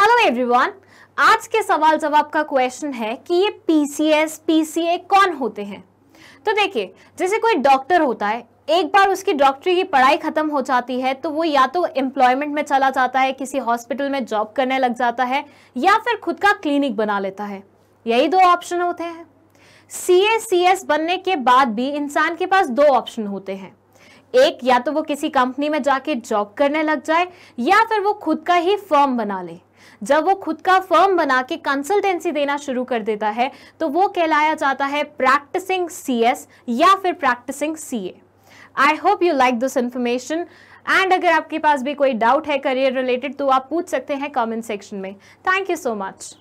hello everyone आज के सवाल जवाब का क्वेश्चन है कि ये पीसीएस पीसीए कौन होते हैं तो देखिए जैसे कोई डॉक्टर होता है एक बार उसकी डॉक्टरी की पढ़ाई खत्म हो जाती है तो वो या तो एम्प्लॉयमेंट में चला जाता है किसी हॉस्पिटल में जॉब करने लग जाता है या फिर खुद का क्लिनिक बना लेता है यही दो ऑप्शन होते हैं सी ए सी एस बनने के बाद भी इंसान के पास दो ऑप्शन होते हैं एक या तो वो किसी कंपनी में जाके जॉब करने लग जाए या फिर वो खुद का ही फर्म बना ले जब वो खुद का फर्म बना के कंसल्टेंसी देना शुरू कर देता है तो वो कहलाया जाता है प्रैक्टिसिंग सीएस या फिर practising CA I hope you like this information and अगर आपके पास भी कोई डाउट है करियर रिलेटेड तो आप पूछ सकते हैं कमेंट सेक्शन में थैंक यू सो मच